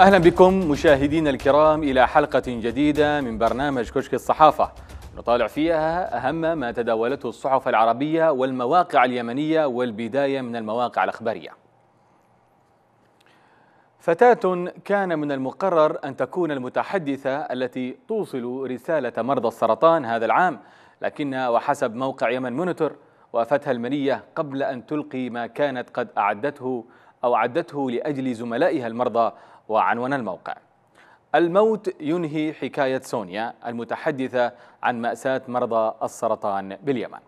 أهلا بكم مشاهدينا الكرام إلى حلقة جديدة من برنامج كشك الصحافة نطالع فيها أهم ما تداولته الصحف العربية والمواقع اليمنية والبداية من المواقع الأخبارية فتاة كان من المقرر أن تكون المتحدثة التي توصل رسالة مرضى السرطان هذا العام لكن وحسب موقع يمن مونيتور وأفتها المنية قبل أن تلقي ما كانت قد أعدته أو أعدته لأجل زملائها المرضى وعنوان الموقع الموت ينهي حكاية سونيا المتحدثة عن مأساة مرضى السرطان باليمن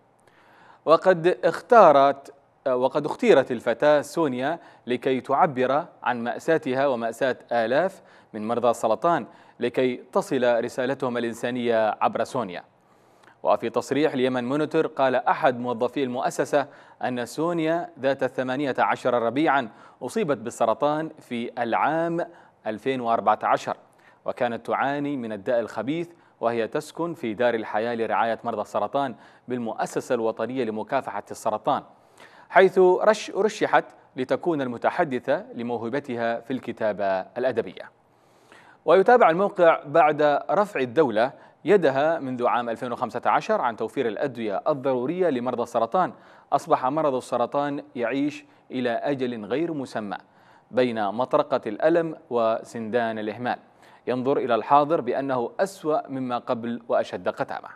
وقد اختارت وقد اختيرت الفتاة سونيا لكي تعبر عن مأساتها ومأساة آلاف من مرضى السرطان لكي تصل رسالتهم الإنسانية عبر سونيا وفي تصريح اليمن مونيتور قال أحد موظفي المؤسسة أن سونيا ذات الثمانية عشر ربيعا أصيبت بالسرطان في العام 2014 وكانت تعاني من الداء الخبيث وهي تسكن في دار الحياة لرعاية مرضى السرطان بالمؤسسة الوطنية لمكافحة السرطان حيث رش رشحت لتكون المتحدثة لموهبتها في الكتابة الأدبية ويتابع الموقع بعد رفع الدولة يدها منذ عام 2015 عن توفير الأدوية الضرورية لمرضى السرطان أصبح مرض السرطان يعيش إلى أجل غير مسمى بين مطرقة الألم وسندان الإهمال ينظر إلى الحاضر بأنه أسوأ مما قبل وأشد قتامة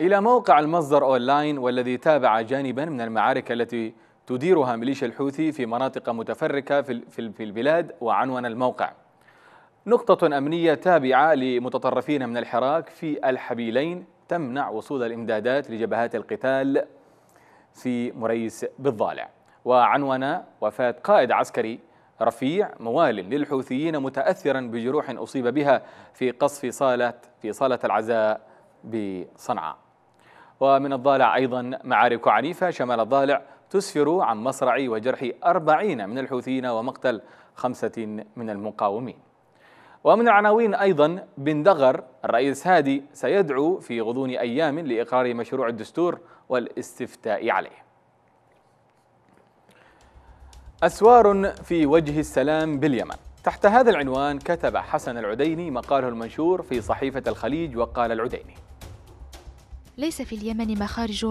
إلى موقع المصدر أونلاين والذي تابع جانبا من المعارك التي تديرها ميليشيا الحوثي في مناطق متفرقة في البلاد وعنون الموقع نقطة أمنية تابعة لمتطرفين من الحراك في الحبيلين تمنع وصول الإمدادات لجبهات القتال في مريس بالضالع وعنون وفاة قائد عسكري رفيع موال للحوثيين متأثرا بجروح أصيب بها في قصف صالة في صالة العزاء بصنعاء ومن الضالع أيضا معارك عنيفة شمال الضالع تسفر عن مصرع وجرح أربعين من الحوثيين ومقتل خمسة من المقاومين ومن العناوين أيضا بن دغر الرئيس هادي سيدعو في غضون أيام لإقرار مشروع الدستور والاستفتاء عليه أسوار في وجه السلام باليمن تحت هذا العنوان كتب حسن العديني مقاله المنشور في صحيفة الخليج وقال العديني ليس في اليمن مخارج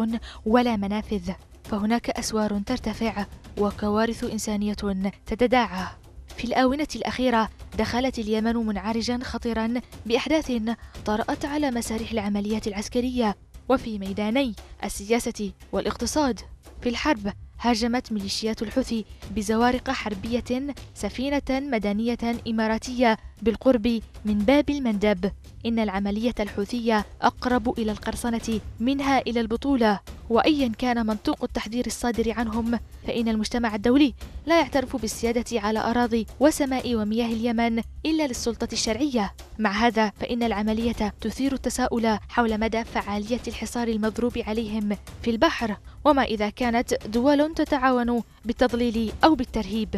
ولا منافذ فهناك أسوار ترتفع وكوارث إنسانية تتداعى في الآونة الأخيرة دخلت اليمن منعرجا خطيرا بأحداث طرأت على مسارح العمليات العسكرية وفي ميداني السياسة والاقتصاد في الحرب هاجمت ميليشيات الحوثي بزوارق حربية سفينة مدنية إماراتية بالقرب من باب المندب إن العملية الحوثية أقرب إلى القرصنة منها إلى البطولة وأيا كان منطوق التحذير الصادر عنهم فإن المجتمع الدولي لا يعترف بالسيادة على أراضي وسماء ومياه اليمن إلا للسلطة الشرعية مع هذا فإن العملية تثير التساؤل حول مدى فعالية الحصار المضروب عليهم في البحر وما إذا كانت دول تتعاون بالتضليل أو بالترهيب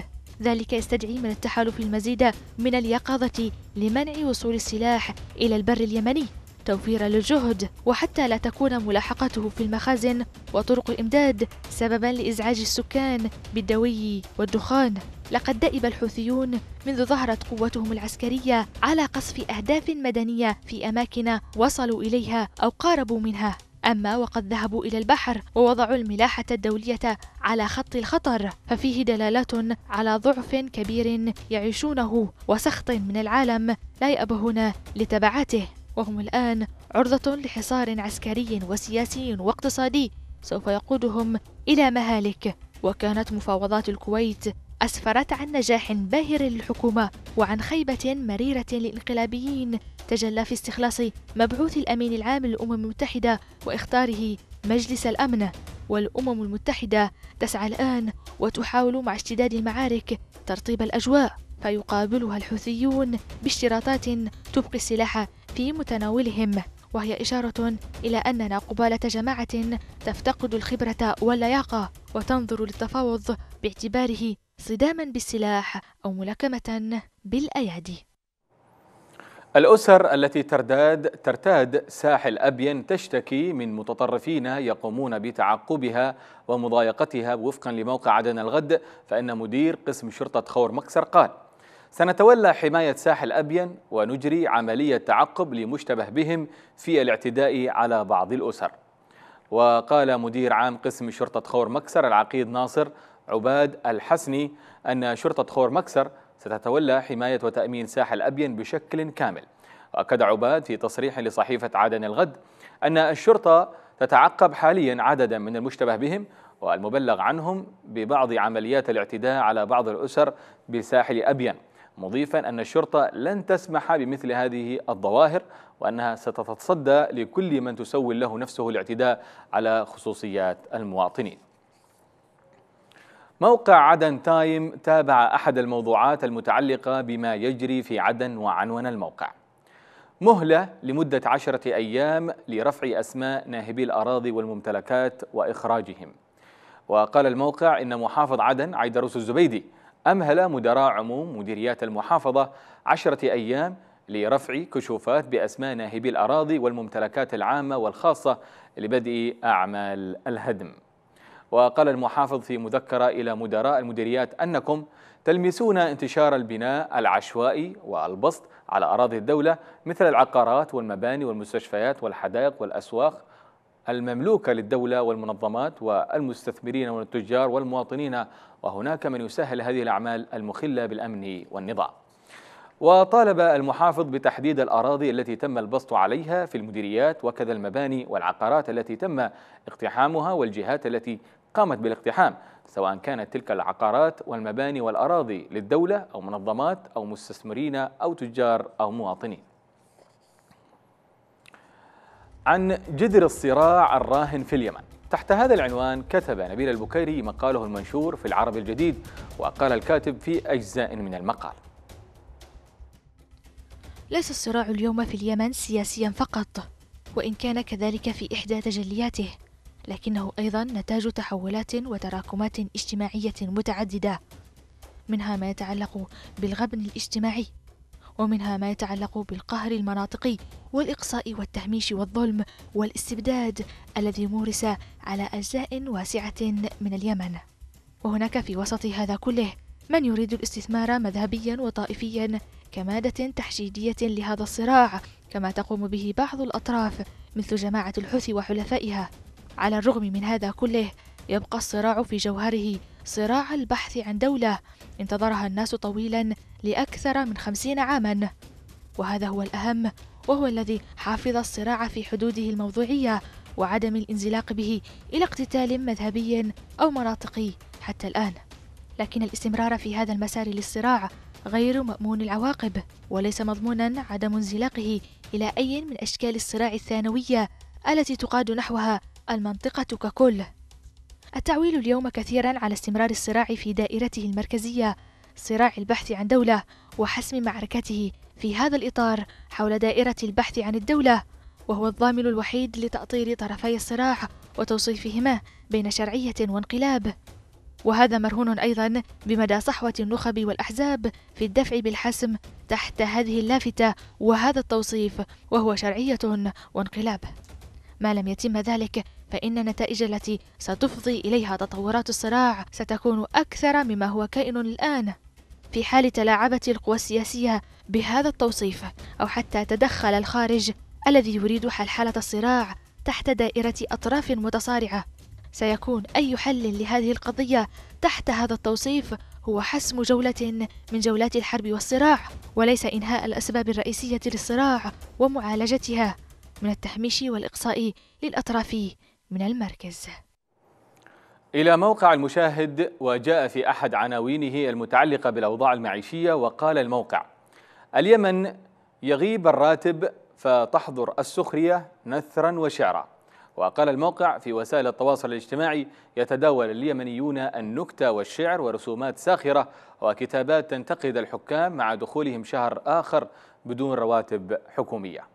ذلك يستدعي من التحالف المزيد من اليقظة لمنع وصول السلاح إلى البر اليمني توفيرا للجهد وحتى لا تكون ملاحقته في المخازن وطرق الإمداد سببا لإزعاج السكان بالدوي والدخان لقد دأب الحوثيون منذ ظهرت قوتهم العسكرية على قصف أهداف مدنية في أماكن وصلوا إليها أو قاربوا منها أما وقد ذهبوا إلى البحر ووضعوا الملاحة الدولية على خط الخطر ففيه دلالات على ضعف كبير يعيشونه وسخط من العالم لا يأبهون لتبعاته وهم الآن عرضة لحصار عسكري وسياسي واقتصادي سوف يقودهم إلى مهالك وكانت مفاوضات الكويت أسفرت عن نجاح باهر للحكومة وعن خيبة مريرة للإنقلابيين تجلى في استخلاص مبعوث الأمين العام للأمم المتحدة واختاره مجلس الأمن والأمم المتحدة تسعى الآن وتحاول مع اشتداد المعارك ترطيب الأجواء فيقابلها الحوثيون باشتراطات تبقي السلاح في متناولهم وهي إشارة إلى أننا قبالة جماعة تفتقد الخبرة واللياقة وتنظر للتفاوض باعتباره صداما بالسلاح أو ملاكمة بالأيادي الأسر التي ترتاد ترتاد ساحل أبين تشتكي من متطرفين يقومون بتعقبها ومضايقتها وفقا لموقع عدن الغد فإن مدير قسم شرطة خور مكسر قال سنتولى حماية ساحل أبين ونجري عملية تعقب لمشتبه بهم في الاعتداء على بعض الأسر وقال مدير عام قسم شرطة خور مكسر العقيد ناصر عباد الحسني أن شرطة خور مكسر ستتولى حماية وتأمين ساحل أبين بشكل كامل وأكد عباد في تصريح لصحيفة عدن الغد أن الشرطة تتعقب حاليا عددا من المشتبه بهم والمبلغ عنهم ببعض عمليات الاعتداء على بعض الأسر بساحل أبين مضيفا أن الشرطة لن تسمح بمثل هذه الظواهر وأنها ستتصدى لكل من تسول له نفسه الاعتداء على خصوصيات المواطنين موقع عدن تايم تابع أحد الموضوعات المتعلقة بما يجري في عدن وعنون الموقع مهلة لمدة عشرة أيام لرفع أسماء ناهبي الأراضي والممتلكات وإخراجهم وقال الموقع إن محافظ عدن عيدروس الزبيدي أمهل مدراء عموم مديريات المحافظة عشرة أيام لرفع كشوفات بأسماء ناهبي الأراضي والممتلكات العامة والخاصة لبدء أعمال الهدم وقال المحافظ في مذكرة إلى مدراء المديريات أنكم تلمسون انتشار البناء العشوائي والبسط على أراضي الدولة مثل العقارات والمباني والمستشفيات والحدائق والأسواق المملوكة للدولة والمنظمات والمستثمرين والتجار والمواطنين وهناك من يسهل هذه الأعمال المخلة بالأمن والنظام وطالب المحافظ بتحديد الأراضي التي تم البسط عليها في المديريات وكذا المباني والعقارات التي تم اقتحامها والجهات التي قامت بالاقتحام سواء كانت تلك العقارات والمباني والأراضي للدولة أو منظمات أو مستثمرين أو تجار أو مواطنين عن جذر الصراع الراهن في اليمن تحت هذا العنوان كتب نبيل البكيري مقاله المنشور في العرب الجديد وقال الكاتب في أجزاء من المقال ليس الصراع اليوم في اليمن سياسيا فقط وإن كان كذلك في إحدى تجلياته لكنه أيضا نتاج تحولات وتراكمات اجتماعية متعددة منها ما يتعلق بالغبن الاجتماعي ومنها ما يتعلق بالقهر المناطقي والإقصاء والتهميش والظلم والاستبداد الذي مورس على أجزاء واسعة من اليمن وهناك في وسط هذا كله من يريد الاستثمار مذهبيا وطائفيا كمادة تحشيدية لهذا الصراع كما تقوم به بعض الأطراف مثل جماعة الحوثي وحلفائها على الرغم من هذا كله يبقى الصراع في جوهره صراع البحث عن دولة انتظرها الناس طويلا لأكثر من خمسين عاما وهذا هو الأهم وهو الذي حافظ الصراع في حدوده الموضوعية وعدم الانزلاق به إلى اقتتال مذهبي أو مناطقي حتى الآن لكن الاستمرار في هذا المسار للصراع غير مأمون العواقب وليس مضمونا عدم انزلاقه إلى أي من أشكال الصراع الثانوية التي تقاد نحوها المنطقة ككل التعويل اليوم كثيرا على استمرار الصراع في دائرته المركزية صراع البحث عن دولة وحسم معركته في هذا الإطار حول دائرة البحث عن الدولة وهو الضامن الوحيد لتأطير طرفي الصراع وتوصيفهما بين شرعية وانقلاب وهذا مرهون أيضا بمدى صحوة النخب والأحزاب في الدفع بالحسم تحت هذه اللافتة وهذا التوصيف وهو شرعية وانقلاب ما لم يتم ذلك فإن النتائج التي ستفضي إليها تطورات الصراع ستكون أكثر مما هو كائن الآن في حال تلاعبت القوى السياسية بهذا التوصيف أو حتى تدخل الخارج الذي يريد حلحلة الصراع تحت دائرة أطراف متصارعة سيكون أي حل لهذه القضية تحت هذا التوصيف هو حسم جولة من جولات الحرب والصراع وليس إنهاء الأسباب الرئيسية للصراع ومعالجتها من التهميش والإقصاء للأطراف من المركز إلى موقع المشاهد وجاء في أحد عناوينه المتعلقة بالأوضاع المعيشية وقال الموقع اليمن يغيب الراتب فتحضر السخرية نثرا وشعرا وقال الموقع في وسائل التواصل الاجتماعي يتداول اليمنيون النكتة والشعر ورسومات ساخرة وكتابات تنتقد الحكام مع دخولهم شهر آخر بدون رواتب حكومية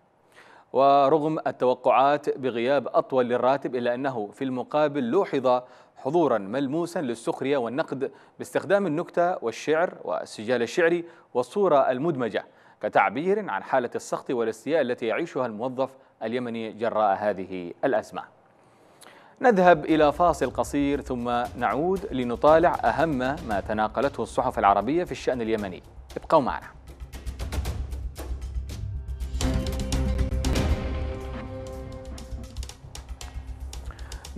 ورغم التوقعات بغياب أطول للراتب إلا أنه في المقابل لوحظ حضورا ملموسا للسخرية والنقد باستخدام النكتة والشعر والسجال الشعري والصورة المدمجة كتعبير عن حالة السخط والاستياء التي يعيشها الموظف اليمني جراء هذه الأزمة نذهب إلى فاصل قصير ثم نعود لنطالع أهم ما تناقلته الصحف العربية في الشأن اليمني ابقوا معنا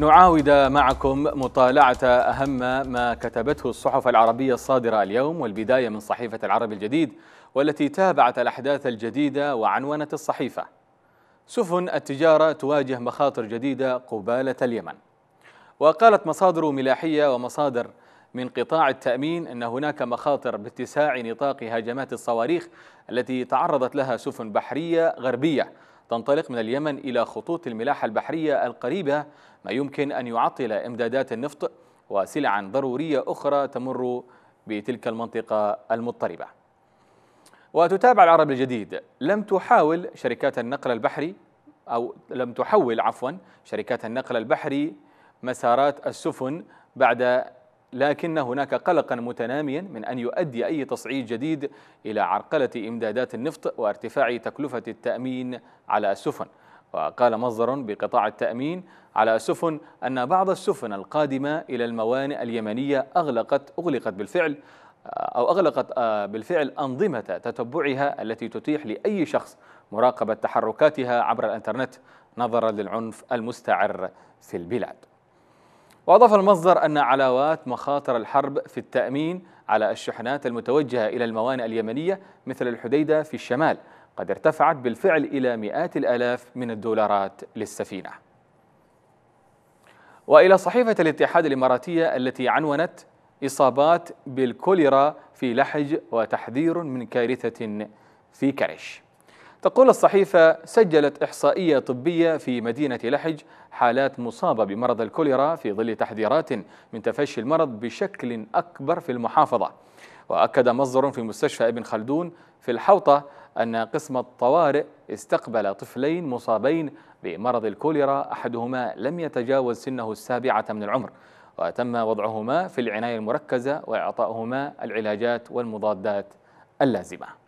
نعاود معكم مطالعة أهم ما كتبته الصحف العربية الصادرة اليوم والبداية من صحيفة العرب الجديد والتي تابعت الأحداث الجديدة وعنونت الصحيفة سفن التجارة تواجه مخاطر جديدة قبالة اليمن وقالت مصادر ملاحية ومصادر من قطاع التأمين أن هناك مخاطر باتساع نطاق هجمات الصواريخ التي تعرضت لها سفن بحرية غربية تنطلق من اليمن إلى خطوط الملاحة البحرية القريبة ما يمكن أن يعطل إمدادات النفط وسلعا ضرورية أخرى تمر بتلك المنطقة المضطربة وتتابع العرب الجديد لم تحاول شركات النقل البحري أو لم تحول عفوا شركات النقل البحري مسارات السفن بعد لكن هناك قلقا متناميا من أن يؤدي أي تصعيد جديد إلى عرقلة إمدادات النفط وارتفاع تكلفة التأمين على السفن وقال مصدر بقطاع التأمين على السفن أن بعض السفن القادمة إلى الموانئ اليمنية أغلقت أغلقت بالفعل أو أغلقت آه، بالفعل أنظمة تتبعها التي تتيح لأي شخص مراقبة تحركاتها عبر الإنترنت نظرا للعنف المستعر في البلاد وأضاف المصدر أن علاوات مخاطر الحرب في التأمين على الشحنات المتوجهة إلى الموانئ اليمنية مثل الحديدة في الشمال قد ارتفعت بالفعل إلى مئات الآلاف من الدولارات للسفينة وإلى صحيفة الاتحاد الإماراتية التي عنونت إصابات بالكوليرا في لحج وتحذير من كارثة في كرش تقول الصحيفة سجلت إحصائية طبية في مدينة لحج حالات مصابة بمرض الكوليرا في ظل تحذيرات من تفشي المرض بشكل أكبر في المحافظة وأكد مصدر في مستشفى ابن خلدون في الحوطة أن قسم الطوارئ استقبل طفلين مصابين بمرض الكوليرا أحدهما لم يتجاوز سنه السابعة من العمر وتم وضعهما في العناية المركزة وإعطاؤهما العلاجات والمضادات اللازمه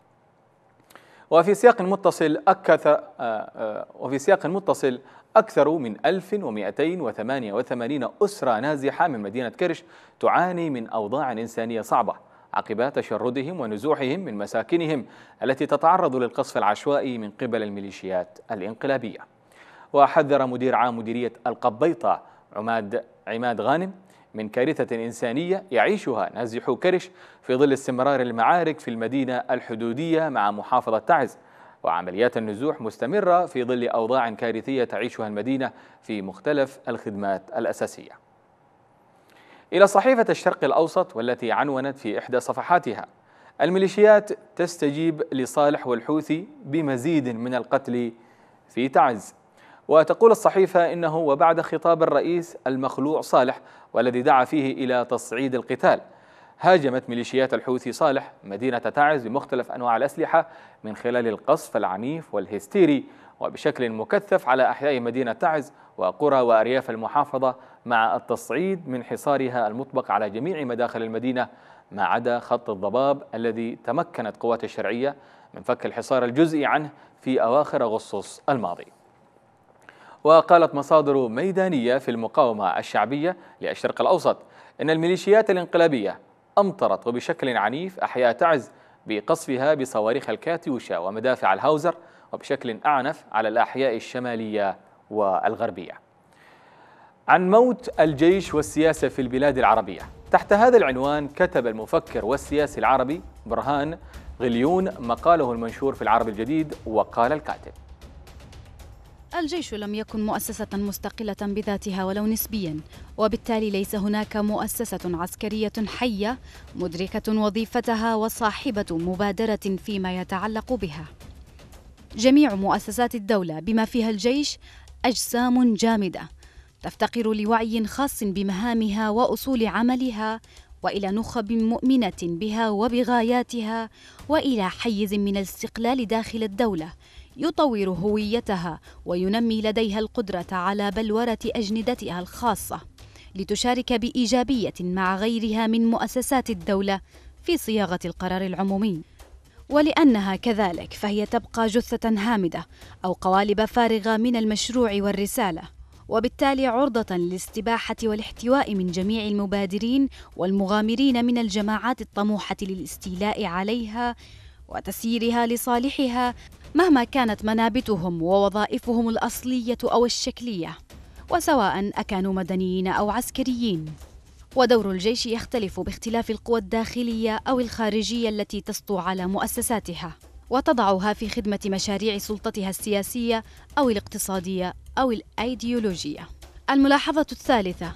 وفي سياق متصل أكثر آه، آه، وفي سياق متصل أكثر من 1288 أسرة نازحة من مدينة كرش تعاني من أوضاع إنسانية صعبة عقب تشردهم ونزوحهم من مساكنهم التي تتعرض للقصف العشوائي من قبل الميليشيات الانقلابية وحذر مدير عام مديرية القبيطة عماد عماد غانم من كارثة إنسانية يعيشها نازحو كرش في ظل استمرار المعارك في المدينة الحدودية مع محافظة تعز وعمليات النزوح مستمرة في ظل أوضاع كارثية تعيشها المدينة في مختلف الخدمات الأساسية إلى صحيفة الشرق الأوسط والتي عنونت في إحدى صفحاتها الميليشيات تستجيب لصالح والحوثي بمزيد من القتل في تعز وتقول الصحيفة إنه وبعد خطاب الرئيس المخلوع صالح والذي دعا فيه إلى تصعيد القتال هاجمت ميليشيات الحوثي صالح مدينة تعز بمختلف أنواع الأسلحة من خلال القصف العنيف والهستيري وبشكل مكثف على أحياء مدينة تعز وقرى وأرياف المحافظة مع التصعيد من حصارها المطبق على جميع مداخل المدينة ما عدا خط الضباب الذي تمكنت قوات الشرعية من فك الحصار الجزئي عنه في أواخر أغسطس الماضي وقالت مصادر ميدانية في المقاومة الشعبية للشرق الأوسط إن الميليشيات الانقلابية أمطرت وبشكل عنيف أحياء تعز بقصفها بصواريخ الكاتيوشا ومدافع الهاوزر وبشكل أعنف على الأحياء الشمالية والغربية عن موت الجيش والسياسة في البلاد العربية تحت هذا العنوان كتب المفكر والسياسي العربي برهان غليون مقاله المنشور في العرب الجديد وقال الكاتب الجيش لم يكن مؤسسة مستقلة بذاتها ولو نسبيا وبالتالي ليس هناك مؤسسة عسكرية حية مدركة وظيفتها وصاحبة مبادرة فيما يتعلق بها جميع مؤسسات الدولة بما فيها الجيش أجسام جامدة تفتقر لوعي خاص بمهامها وأصول عملها والى نخب مؤمنه بها وبغاياتها والى حيز من الاستقلال داخل الدوله يطور هويتها وينمي لديها القدرة على بلورة أجندتها الخاصة لتشارك بإيجابية مع غيرها من مؤسسات الدولة في صياغة القرار العمومي ولأنها كذلك فهي تبقى جثة هامدة أو قوالب فارغة من المشروع والرسالة وبالتالي عرضة للاستباحة والاحتواء من جميع المبادرين والمغامرين من الجماعات الطموحة للاستيلاء عليها وتسييرها لصالحها مهما كانت منابتهم ووظائفهم الأصلية أو الشكلية وسواء أكانوا مدنيين أو عسكريين ودور الجيش يختلف باختلاف القوى الداخلية أو الخارجية التي تسطو على مؤسساتها وتضعها في خدمة مشاريع سلطتها السياسية أو الاقتصادية أو الأيديولوجية. الملاحظة الثالثة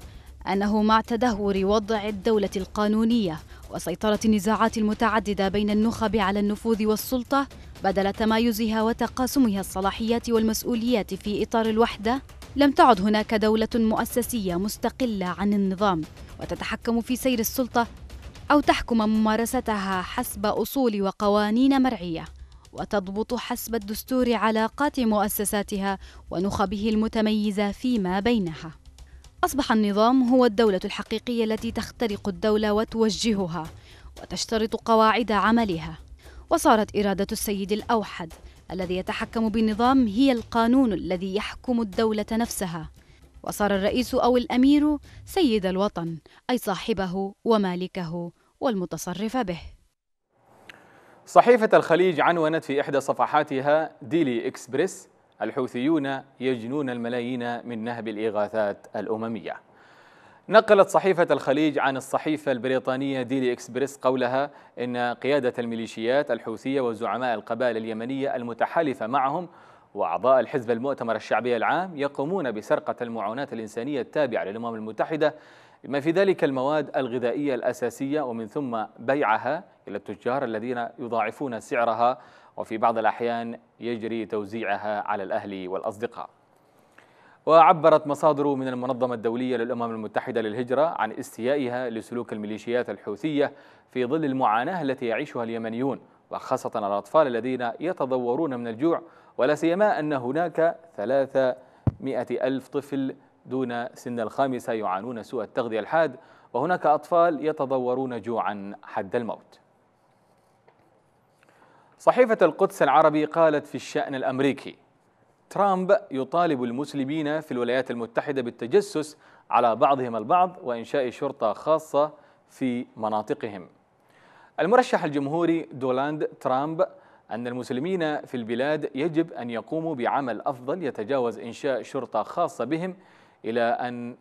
أنه مع تدهور وضع الدولة القانونية وسيطرة النزاعات المتعددة بين النخب على النفوذ والسلطة، بدل تمايزها وتقاسمها الصلاحيات والمسؤوليات في إطار الوحدة لم تعد هناك دولة مؤسسية مستقلة عن النظام وتتحكم في سير السلطة أو تحكم ممارستها حسب أصول وقوانين مرعية وتضبط حسب الدستور علاقات مؤسساتها ونخبه المتميزة فيما بينها. أصبح النظام هو الدولة الحقيقية التي تخترق الدولة وتوجهها وتشترط قواعد عملها. وصارت إرادة السيد الأوحد الذي يتحكم بالنظام هي القانون الذي يحكم الدولة نفسها وصار الرئيس أو الأمير سيد الوطن أي صاحبه ومالكه والمتصرف به صحيفة الخليج عنونت في إحدى صفحاتها ديلي إكسبريس الحوثيون يجنون الملايين من نهب الإغاثات الأممية نقلت صحيفة الخليج عن الصحيفة البريطانية ديلي إكسبريس قولها إن قيادة الميليشيات الحوثية وزعماء القبائل اليمنية المتحالفة معهم وأعضاء الحزب المؤتمر الشعبي العام يقومون بسرقة المعونات الإنسانية التابعة للأمم المتحدة بما في ذلك المواد الغذائية الأساسية ومن ثم بيعها إلى التجار الذين يضاعفون سعرها وفي بعض الأحيان يجري توزيعها على الأهل والأصدقاء وعبرت مصادر من المنظمة الدولية للأمم المتحدة للهجرة عن استيائها لسلوك الميليشيات الحوثية في ظل المعاناة التي يعيشها اليمنيون وخاصة الأطفال الذين يتضورون من الجوع ولا سيما أن هناك 300 ألف طفل دون سن الخامسة يعانون سوء التغذية الحاد وهناك أطفال يتضورون جوعا حد الموت صحيفة القدس العربي قالت في الشأن الأمريكي ترامب يطالب المسلمين في الولايات المتحدة بالتجسس على بعضهم البعض وإنشاء شرطة خاصة في مناطقهم المرشح الجمهوري دولاند ترامب أن المسلمين في البلاد يجب أن يقوموا بعمل أفضل يتجاوز إنشاء شرطة خاصة بهم إلى أن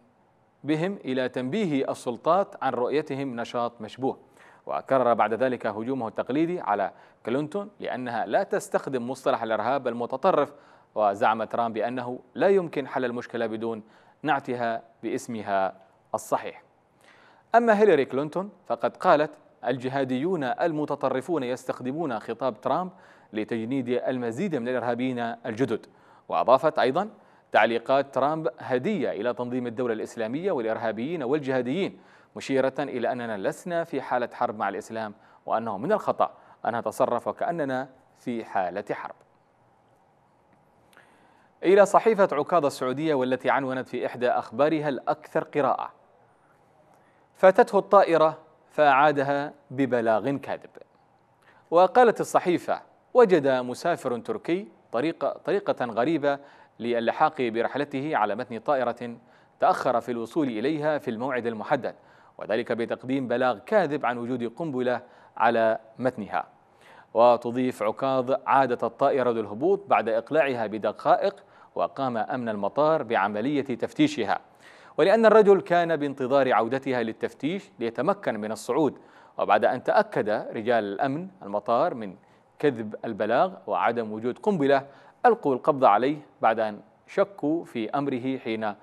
بهم إلى تنبيه السلطات عن رؤيتهم نشاط مشبوه وكرر بعد ذلك هجومه التقليدي على كلينتون لأنها لا تستخدم مصطلح الإرهاب المتطرف وزعم ترامب بأنه لا يمكن حل المشكلة بدون نعتها باسمها الصحيح أما هيلاري كلينتون فقد قالت الجهاديون المتطرفون يستخدمون خطاب ترامب لتجنيد المزيد من الإرهابيين الجدد وأضافت أيضا تعليقات ترامب هدية إلى تنظيم الدولة الإسلامية والإرهابيين والجهاديين مشيرة إلى أننا لسنا في حالة حرب مع الإسلام وأنه من الخطأ أن نتصرف وكأننا في حالة حرب إلى صحيفة عكاظ السعودية والتي عنونت في إحدى أخبارها الأكثر قراءة فاتته الطائرة فأعادها ببلاغ كاذب وقالت الصحيفة وجد مسافر تركي طريقة, طريقة غريبة للحاق برحلته على متن طائرة تأخر في الوصول إليها في الموعد المحدد وذلك بتقديم بلاغ كاذب عن وجود قنبلة على متنها وتضيف عكاظ عادة الطائرة للهبوط بعد إقلاعها بدقائق وقام أمن المطار بعملية تفتيشها ولأن الرجل كان بانتظار عودتها للتفتيش ليتمكن من الصعود وبعد أن تأكد رجال الأمن المطار من كذب البلاغ وعدم وجود قنبلة ألقوا القبض عليه بعد أن شكوا في أمره حين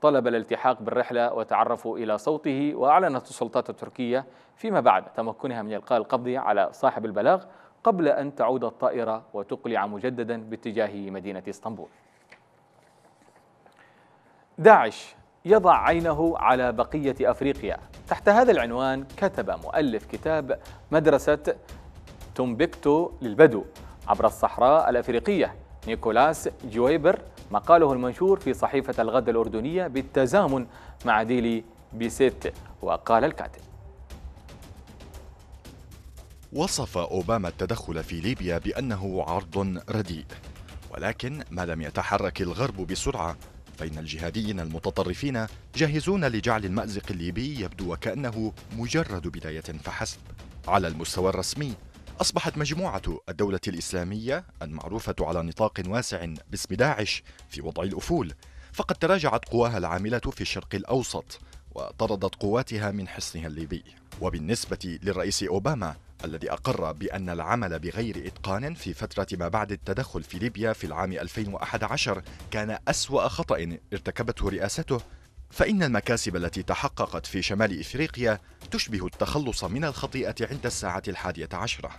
طلب الالتحاق بالرحلة وتعرفوا إلى صوته وأعلنت السلطات التركية فيما بعد تمكنها من إلقاء القبض على صاحب البلاغ قبل أن تعود الطائرة وتقلع مجددا باتجاه مدينة اسطنبول داعش يضع عينه على بقية أفريقيا تحت هذا العنوان كتب مؤلف كتاب مدرسة تومبكتو للبدو عبر الصحراء الأفريقية نيكولاس جويبر مقاله المنشور في صحيفة الغد الأردنية بالتزامن مع ديلي بيسيت وقال الكاتب وصف أوباما التدخل في ليبيا بأنه عرض رديء ولكن ما لم يتحرك الغرب بسرعة بين الجهاديين المتطرفين جاهزون لجعل المأزق الليبي يبدو وكأنه مجرد بداية فحسب على المستوى الرسمي أصبحت مجموعة الدولة الإسلامية المعروفة على نطاق واسع باسم داعش في وضع الأفول فقد تراجعت قواها العاملة في الشرق الأوسط وطردت قواتها من حصنها الليبي وبالنسبة للرئيس أوباما الذي أقر بأن العمل بغير إتقان في فترة ما بعد التدخل في ليبيا في العام 2011 كان أسوأ خطأ ارتكبته رئاسته فإن المكاسب التي تحققت في شمال إفريقيا تشبه التخلص من الخطيئة عند الساعة الحادية عشرة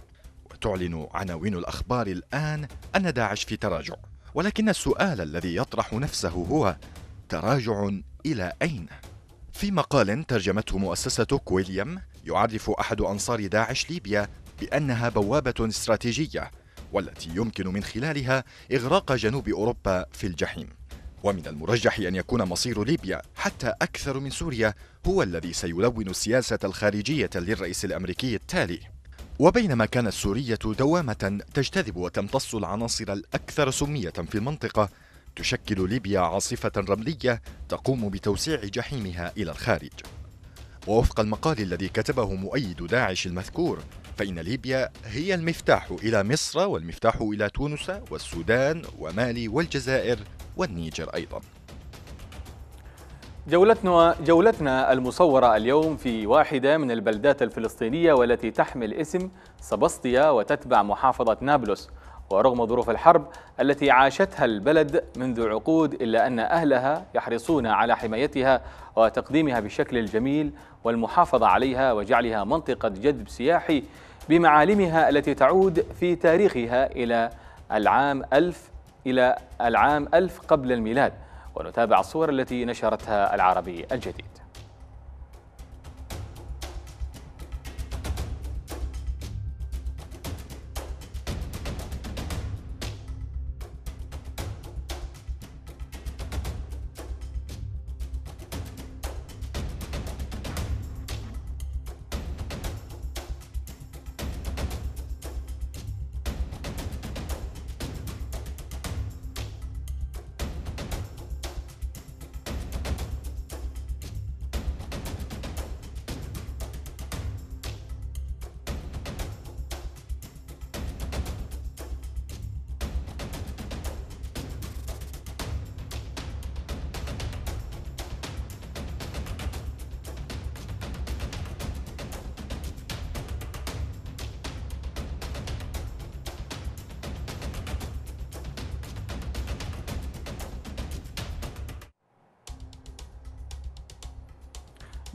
وتعلن عناوين الأخبار الآن أن داعش في تراجع ولكن السؤال الذي يطرح نفسه هو تراجع إلى أين؟ في مقال ترجمته مؤسسة كويليام يعرف أحد أنصار داعش ليبيا بأنها بوابة استراتيجية والتي يمكن من خلالها إغراق جنوب أوروبا في الجحيم ومن المرجح أن يكون مصير ليبيا حتى أكثر من سوريا هو الذي سيلون السياسة الخارجية للرئيس الأمريكي التالي وبينما كانت سورية دوامة تجتذب وتمتص العناصر الأكثر سمية في المنطقة تشكل ليبيا عاصفة رملية تقوم بتوسيع جحيمها إلى الخارج ووفق المقال الذي كتبه مؤيد داعش المذكور فإن ليبيا هي المفتاح إلى مصر والمفتاح إلى تونس والسودان ومالي والجزائر والنيجر أيضا جولتنا, جولتنا المصورة اليوم في واحدة من البلدات الفلسطينية والتي تحمل اسم سبسطيا وتتبع محافظة نابلس ورغم ظروف الحرب التي عاشتها البلد منذ عقود إلا أن أهلها يحرصون على حمايتها وتقديمها بالشكل الجميل والمحافظة عليها وجعلها منطقة جذب سياحي بمعالمها التي تعود في تاريخها إلى العام 1000 إلى العام 1000 قبل الميلاد ونتابع الصور التي نشرتها العربي الجديد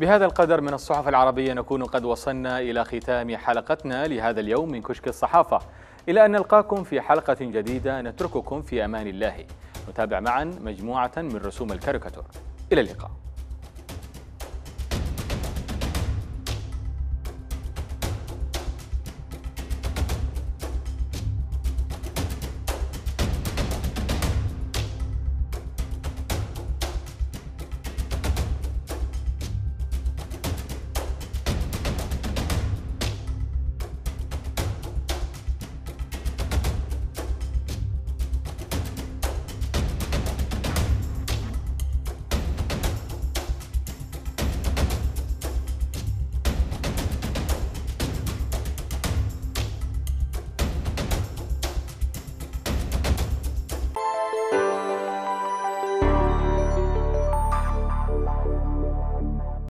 بهذا القدر من الصحف العربية نكون قد وصلنا إلى ختام حلقتنا لهذا اليوم من كشك الصحافة إلى أن نلقاكم في حلقة جديدة نترككم في أمان الله نتابع معا مجموعة من رسوم الكاريكاتور إلى اللقاء